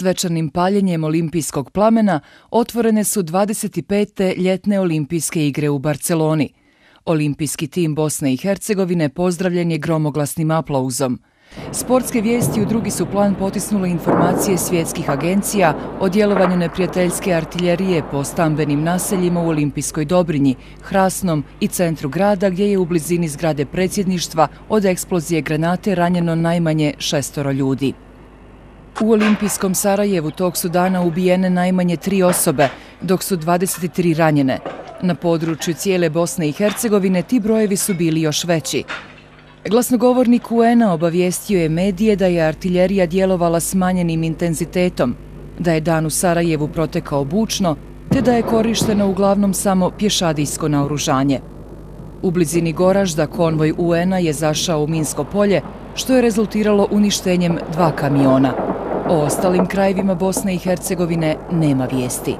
svečanim paljenjem olimpijskog plamena otvorene su 25. ljetne olimpijske igre u Barceloni. Olimpijski tim Bosne i Hercegovine pozdravljen je gromoglasnim aplauzom. Sportske vijesti u drugi su plan potisnule informacije svjetskih agencija o djelovanju neprijateljske artiljerije po stambenim naseljima u Olimpijskoj Dobrinji, Hrasnom i centru grada gdje je u blizini zgrade predsjedništva od eksplozije granate ranjeno najmanje šestoro ljudi. U olimpijskom Sarajevu tog su dana ubijene najmanje tri osobe, dok su 23 ranjene. Na području cijele Bosne i Hercegovine ti brojevi su bili još veći. Glasnogovornik UN-a obavijestio je medije da je artiljerija djelovala smanjenim intenzitetom, da je dan u Sarajevu protekao bučno, te da je korišteno uglavnom samo pješadijsko naoružanje. U blizini Goražda konvoj UN-a je zašao u Minsko polje, što je rezultiralo uništenjem dva kamiona. O ostalim krajevima Bosne i Hercegovine nema vijesti.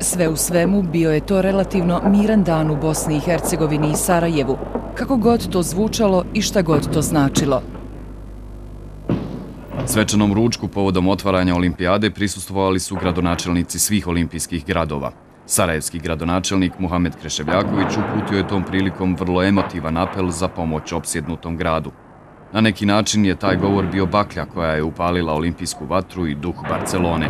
Sve u svemu bio je to relativno miran dan u Bosni i Hercegovini i Sarajevu, kako god to zvučalo i šta god to značilo. Svečanom ručku povodom otvaranja olimpijade prisustovali su gradonačelnici svih olimpijskih gradova. Sarajevski gradonačelnik Muhamed Kreševljaković uputio je tom prilikom vrlo emotivan apel za pomoć opsjednutom gradu. Na neki način je taj govor bio baklja koja je upalila olimpijsku vatru i duh Barcelone.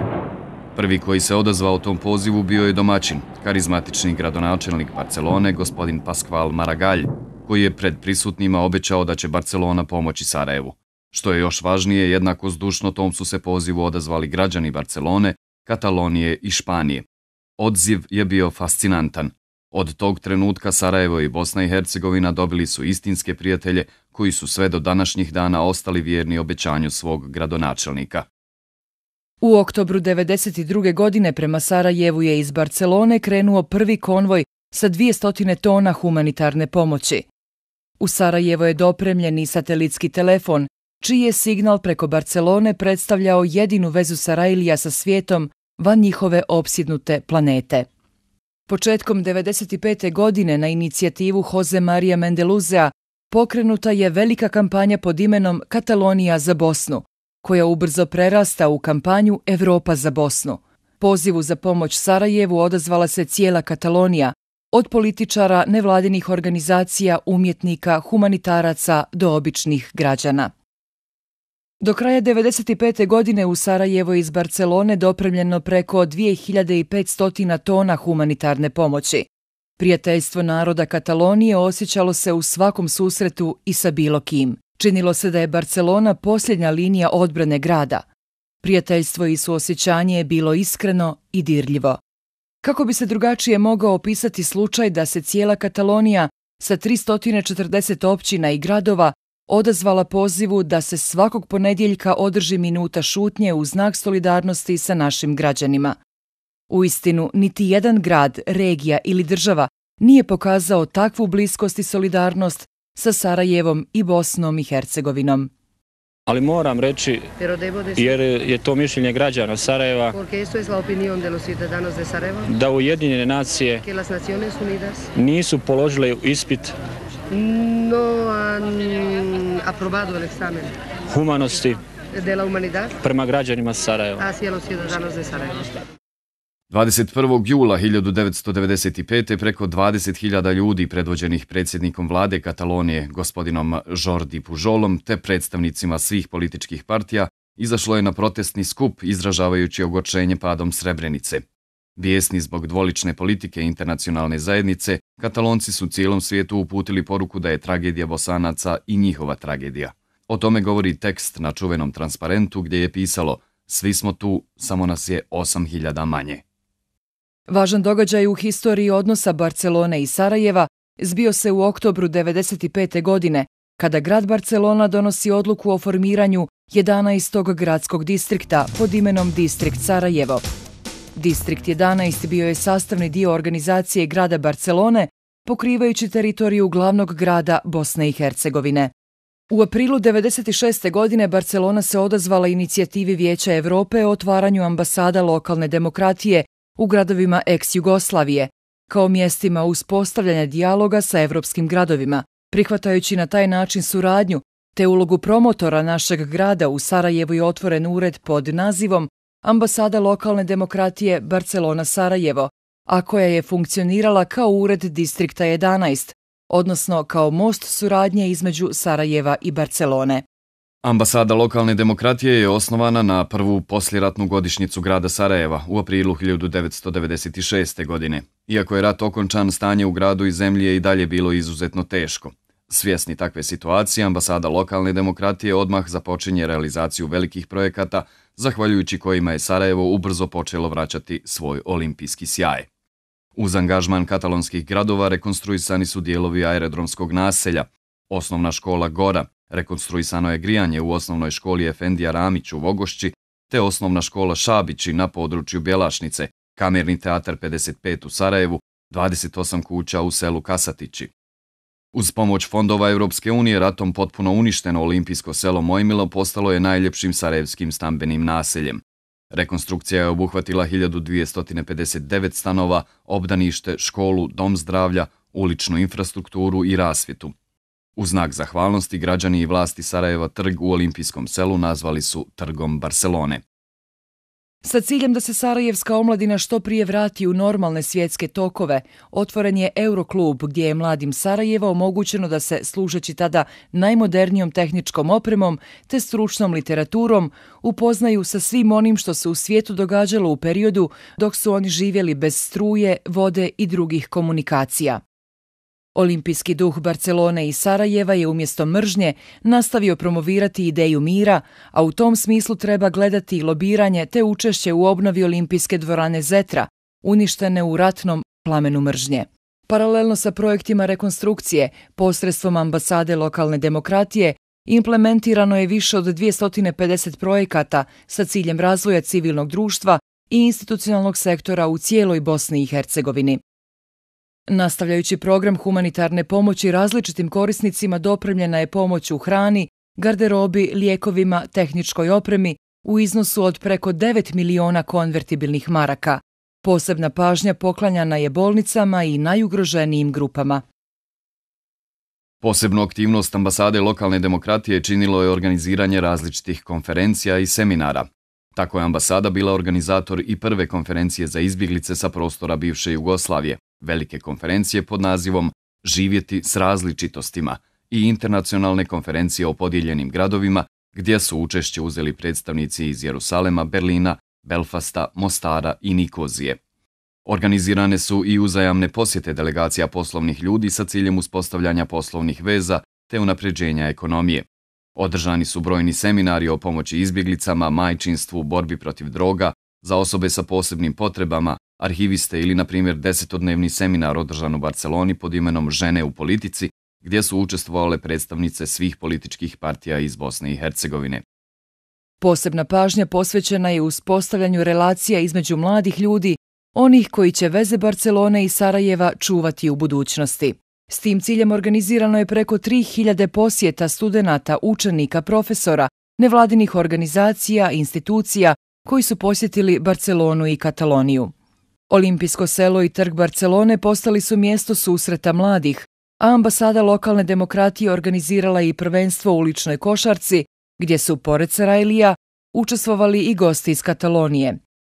Prvi koji se odazvao tom pozivu bio je domaćin, karizmatični gradonačelnik Barcelone, gospodin Pasqual Maragalj, koji je pred prisutnima obećao da će Barcelona pomoći Sarajevu. Što je još važnije, jednako zdušno tom su se pozivu odazvali građani Barcelone, Katalonije i Španije. Odziv je bio fascinantan. Od tog trenutka Sarajevo i Bosna i Hercegovina dobili su istinske prijatelje koji su sve do današnjih dana ostali vjerni obećanju svog gradonačelnika. U oktobru 1992. godine prema Sarajevu je iz Barcelone krenuo prvi konvoj sa 200 tona humanitarne pomoći. U Sarajevo je dopremljen i satelitski telefon, čiji je signal preko Barcelone predstavljao jedinu vezu Sarajlija sa svijetom van njihove opsjednute planete. Početkom 1995. godine na inicijativu Jose Marija Mendeluzea pokrenuta je velika kampanja pod imenom Katalonija za Bosnu, koja ubrzo prerasta u kampanju Evropa za Bosnu. Pozivu za pomoć Sarajevu odazvala se cijela Katalonija, od političara, nevladinih organizacija, umjetnika, humanitaraca do običnih građana. Do kraja 1995. godine u Sarajevo iz Barcelone dopremljeno preko 2500 tona humanitarne pomoći. Prijateljstvo naroda Katalonije osjećalo se u svakom susretu i sa bilo kim. Činilo se da je Barcelona posljednja linija odbrane grada. Prijateljstvo i suosjećanje je bilo iskreno i dirljivo. Kako bi se drugačije mogao opisati slučaj da se cijela Katalonija sa 340 općina i gradova odazvala pozivu da se svakog ponedjeljka održi minuta šutnje u znak solidarnosti sa našim građanima. U istinu, niti jedan grad, regija ili država nije pokazao takvu bliskost i solidarnost sa Sarajevom i Bosnom i Hercegovinom. Ali moram reći, jer je to mišljenje građana Sarajeva, da Ujedinjene nacije nisu položile ispit No han aprobado el examen. Humanosti. De la humanidad. Prema građanima Sarajeva. Así los ciudadanos de Sarajevo. 21. jula 1995. preko 20.000 ljudi predvođenih predsjednikom vlade Katalonije gospodinom Jordi Pujolom te predstavnicima svih političkih partija izašlo je na protestni skup izražavajući ogorčenje padom Srebrenice. Bijesni zbog dvolične politike internacionalne zajednice, katalonci su cijelom svijetu uputili poruku da je tragedija bosanaca i njihova tragedija. O tome govori tekst na čuvenom transparentu gdje je pisalo Svi smo tu, samo nas je 8000 manje. Važan događaj u historiji odnosa Barcelone i Sarajeva zbio se u oktobru 1995. godine, kada grad Barcelona donosi odluku o formiranju 11. gradskog distrikta pod imenom Distrikt Sarajevo. Distrikt 11 bio je sastavni dio organizacije grada Barcelone, pokrivajući teritoriju glavnog grada Bosne i Hercegovine. U aprilu 1996. godine Barcelona se odazvala inicijativi Vijeća Evrope o otvaranju ambasada lokalne demokratije u gradovima ex-Jugoslavije, kao mjestima uspostavljanja dijaloga sa evropskim gradovima, prihvatajući na taj način suradnju te ulogu promotora našeg grada u Sarajevu je otvoren ured pod nazivom ambasada lokalne demokratije Barcelona-Sarajevo, a koja je funkcionirala kao ured distrikta 11, odnosno kao most suradnje između Sarajeva i Barcelone. Ambasada lokalne demokratije je osnovana na prvu posljeratnu godišnjicu grada Sarajeva u aprilu 1996. godine. Iako je rat okončan, stanje u gradu i zemlji je i dalje bilo izuzetno teško. Svjesni takve situacije, ambasada lokalne demokratije odmah započinje realizaciju velikih projekata, zahvaljujući kojima je Sarajevo ubrzo počelo vraćati svoj olimpijski sjaj. Uz angažman katalonskih gradova rekonstruisani su dijelovi aerodromskog naselja, osnovna škola Gora, rekonstruisano je grijanje u osnovnoj školi Efendija Ramić u Vogošći, te osnovna škola Šabići na području Bjelašnice, kamerni teatar 55 u Sarajevu, 28 kuća u selu Kasatići. Uz pomoć fondova Europske unije ratom potpuno uništeno olimpijsko selo Mojmilo postalo je najljepšim sarajevskim stambenim naseljem. Rekonstrukcija je obuhvatila 1259 stanova, obdanište, školu, dom zdravlja, uličnu infrastrukturu i rasvjetu. U znak zahvalnosti građani i vlasti Sarajeva trg u olimpijskom selu nazvali su Trgom Barcelone. Sa ciljem da se Sarajevska omladina što prije vrati u normalne svjetske tokove, otvoren je Euroklub gdje je mladim Sarajeva omogućeno da se, služeći tada najmodernijom tehničkom opremom te stručnom literaturom, upoznaju sa svim onim što se u svijetu događalo u periodu dok su oni živjeli bez struje, vode i drugih komunikacija. Olimpijski duh Barcelone i Sarajeva je umjesto mržnje nastavio promovirati ideju mira, a u tom smislu treba gledati i lobiranje te učešće u obnovi olimpijske dvorane Zetra, uništene u ratnom plamenu mržnje. Paralelno sa projektima rekonstrukcije, posredstvom ambasade lokalne demokratije, implementirano je više od 250 projekata sa ciljem razvoja civilnog društva i institucionalnog sektora u cijeloj Bosni i Hercegovini. Nastavljajući program humanitarne pomoći različitim korisnicima dopremljena je pomoć u hrani, garderobi, lijekovima, tehničkoj opremi u iznosu od preko 9 miliona konvertibilnih maraka. Posebna pažnja poklanjana je bolnicama i najugroženijim grupama. Posebnu aktivnost ambasade lokalne demokratije činilo je organiziranje različitih konferencija i seminara. Tako je ambasada bila organizator i prve konferencije za izbjeglice sa prostora bivše Jugoslavije, velike konferencije pod nazivom Živjeti s različitostima i internacionalne konferencije o podijeljenim gradovima gdje su učešće uzeli predstavnici iz Jerusalema, Berlina, Belfasta, Mostara i Nikozije. Organizirane su i uzajamne posjete delegacija poslovnih ljudi sa ciljem uspostavljanja poslovnih veza te unapređenja ekonomije. Održani su brojni seminari o pomoći izbjeglicama, majčinstvu, borbi protiv droga, za osobe sa posebnim potrebama, arhiviste ili, na primjer, desetodnevni seminar održan u Barceloni pod imenom Žene u politici, gdje su učestvovale predstavnice svih političkih partija iz Bosne i Hercegovine. Posebna pažnja posvećena je uz postavljanju relacija između mladih ljudi, onih koji će veze Barcelone i Sarajeva čuvati u budućnosti. S tim ciljem organizirano je preko 3000 posjeta studenta, učenika, profesora, nevladinih organizacija, i institucija koji su posjetili Barcelonu i Kataloniju. Olimpijsko selo i trg Barcelone postali su mjesto susreta mladih, a ambasada lokalne demokratije organizirala i prvenstvo u uličnoj košarci, gdje su, pored Sarajlija, učestvovali i gosti iz Katalonije.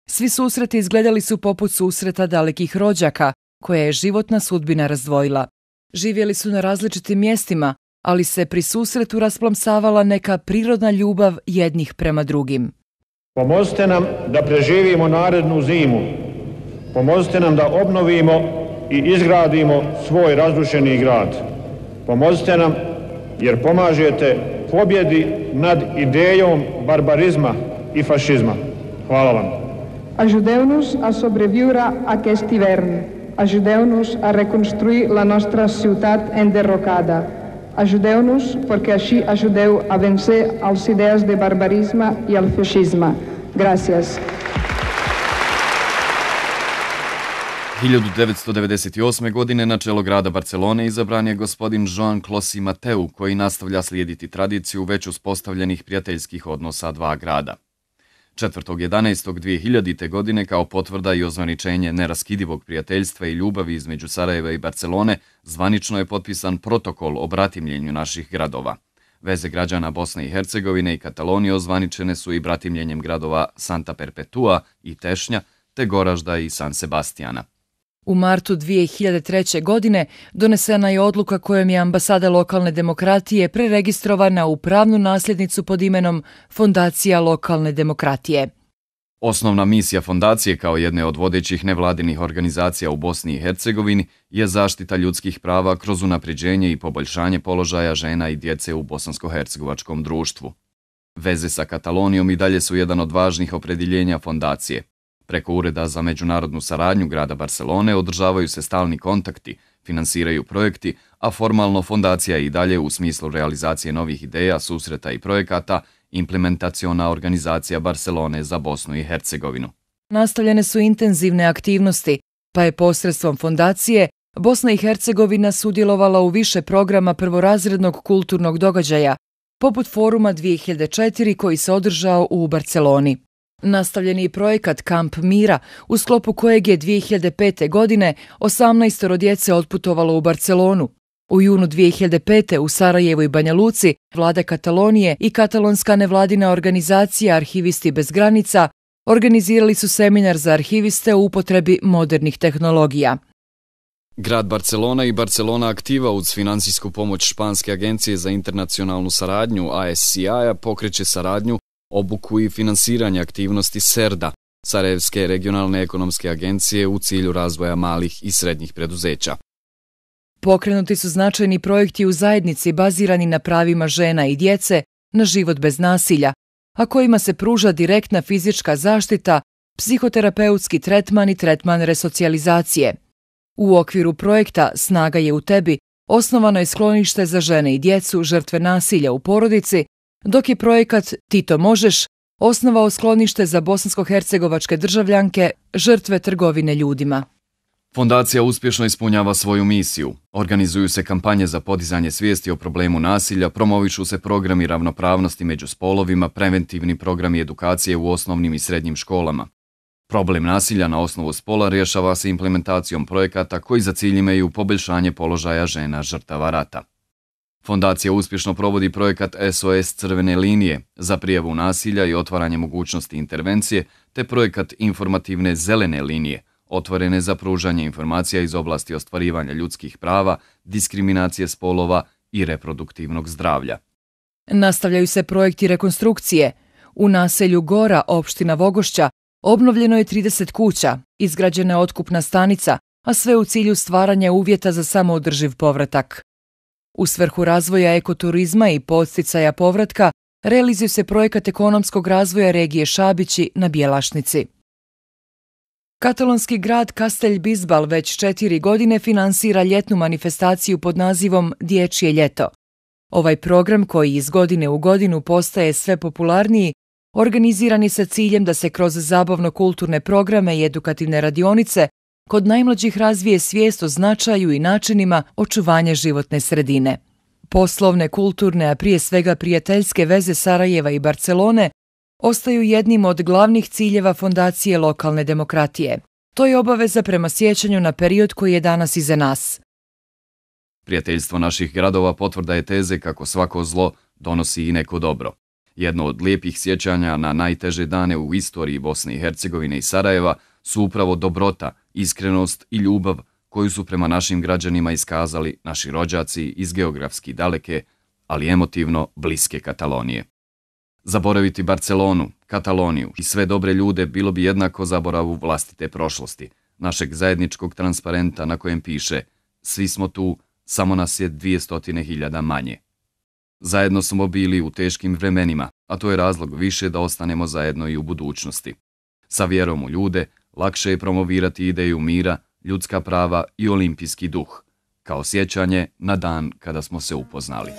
Svi susreti izgledali su poput susreta dalekih rođaka, koja je životna sudbina razdvojila. Živjeli su na različitim mjestima, ali se pri susretu rasplamsavala neka prirodna ljubav jednih prema drugim. Pomozite nam da preživimo narednu zimu. Pomozite nam da obnovimo i izgradimo svoj razrušeni grad. Pomozite nam jer pomažete pobjedi nad idejom barbarizma i fašizma. Hvala vam. Ajudeu-nos a sobreviure aquest hivern. Ajudeu-nos a reconstruir la nostra ciutat enderrocada. Ajudeu-nos perquè així ajudeu a vencer els idees de barbarisme i el feixisme. Gràcies. 1998. godine na čelo grada Barcelone izabran je gospodin Joan Closi Mateu koji nastavlja slijediti tradiciju već uspostavljenih prijateljskih odnosa dva grada. 4.11.2000. godine kao potvrda i ozvaničenje neraskidivog prijateljstva i ljubavi između Sarajeva i Barcelone zvanično je potpisan protokol o bratimljenju naših gradova. Veze građana Bosne i Hercegovine i Katalonije ozvaničene su i bratimljenjem gradova Santa Perpetua i Tešnja, te Goražda i San Sebastijana. U martu 2003. godine donesena je odluka kojom je ambasada lokalne demokratije preregistrovana u pravnu nasljednicu pod imenom Fondacija lokalne demokratije. Osnovna misija fondacije kao jedne od vodećih nevladinih organizacija u Bosni i Hercegovini je zaštita ljudskih prava kroz unapređenje i poboljšanje položaja žena i djece u bosansko-hercegovačkom društvu. Veze sa Katalonijom i dalje su jedan od važnih opredjeljenja fondacije – Preko Ureda za međunarodnu saradnju grada Barcelone održavaju se stalni kontakti, finansiraju projekti, a formalno fondacija i dalje u smislu realizacije novih ideja, susreta i projekata implementaciona organizacija Barcelone za Bosnu i Hercegovinu. Nastavljene su intenzivne aktivnosti, pa je posredstvom fondacije Bosna i Hercegovina sudjelovala u više programa prvorazrednog kulturnog događaja, poput foruma 2004 koji se održao u Barceloni. Nastavljeni projekat Kamp Mira, u sklopu kojeg je 2005. godine 18 djece otputovalo u Barcelonu. U junu 2005. u Sarajevu i Banja Luci, vlada Katalonije i katalonska nevladina organizacija Arhivisti bez granica organizirali su seminar za arhiviste u upotrebi modernih tehnologija. Grad Barcelona i Barcelona Aktiva uz financijsku pomoć Španske agencije za internacionalnu saradnju ASCI-a pokreće saradnju obuku i finansiranje aktivnosti SERDA, Sarajevske regionalne ekonomske agencije u cilju razvoja malih i srednjih preduzeća. Pokrenuti su značajni projekti u zajednici bazirani na pravima žena i djece, na život bez nasilja, a kojima se pruža direktna fizička zaštita, psihoterapeutski tretman i tretman resocijalizacije. U okviru projekta Snaga je u tebi osnovano je sklonište za žene i djecu žrtve nasilja u porodici, dok je projekat Tito možeš osnovao sklonište za bosansko-hercegovačke državljanke žrtve trgovine ljudima. Fondacija uspješno ispunjava svoju misiju. Organizuju se kampanje za podizanje svijesti o problemu nasilja, promovišu se programi ravnopravnosti među spolovima, preventivni programi edukacije u osnovnim i srednjim školama. Problem nasilja na osnovu spola rješava se implementacijom projekata koji za cilj imaju poboljšanje položaja žena žrtava rata. Fondacija uspješno provodi projekat SOS Crvene linije za prijavu nasilja i otvaranje mogućnosti intervencije te projekat informativne zelene linije otvorene za pružanje informacija iz oblasti ostvarivanja ljudskih prava, diskriminacije spolova i reproduktivnog zdravlja. Nastavljaju se projekti rekonstrukcije. U naselju Gora, opština Vogošća, obnovljeno je 30 kuća, izgrađena je otkupna stanica, a sve u cilju stvaranja uvjeta za samoodrživ povratak. U svrhu razvoja ekoturizma i posticaja povratka, realizuju se projekat ekonomskog razvoja regije Šabići na Bjelašnici. Katalonski grad Kastelj Bizbal već četiri godine finansira ljetnu manifestaciju pod nazivom Dječje ljeto. Ovaj program koji iz godine u godinu postaje sve popularniji, organizirani sa ciljem da se kroz zabavno-kulturne programe i edukativne radionice kod najmlađih razvije svijest o značaju i načinima očuvanja životne sredine. Poslovne, kulturne, a prije svega prijateljske veze Sarajeva i Barcelone ostaju jednim od glavnih ciljeva Fondacije lokalne demokratije. To je obaveza prema sjećanju na period koji je danas iza nas. Prijateljstvo naših gradova potvrda je teze kako svako zlo donosi i neko dobro. Jedno od lijepih sjećanja na najteže dane u istoriji Bosne i Hercegovine i Sarajeva su upravo dobrota – iskrenost i ljubav koju su prema našim građanima iskazali naši rođaci iz geografski daleke, ali emotivno bliske Katalonije. Zaboraviti Barcelonu, Kataloniju i sve dobre ljude bilo bi jednako zaboravu vlastite prošlosti, našeg zajedničkog transparenta na kojem piše Svi smo tu, samo nas je 200.000 manje. Zajedno smo bili u teškim vremenima, a to je razlog više da ostanemo zajedno i u budućnosti. Sa vjerom u ljude, lakše je promovirati ideju mira, ljudska prava i olimpijski duh, kao sjećanje na dan kada smo se upoznali.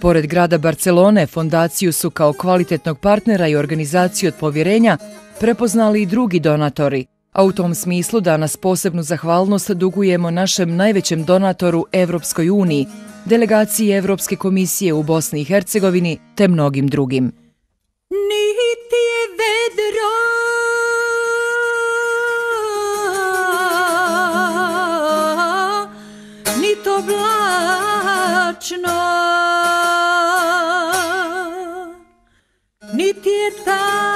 Pored grada Barcelone, fondaciju su kao kvalitetnog partnera i organizaciju od povjerenja prepoznali i drugi donatori, a u tom smislu danas posebnu zahvalnost dugujemo našem najvećem donatoru Evropskoj uniji, delegaciji Evropske komisije u Bosni i Hercegovini te mnogim drugim. Niti je vedro bit oblačno, niti je tako.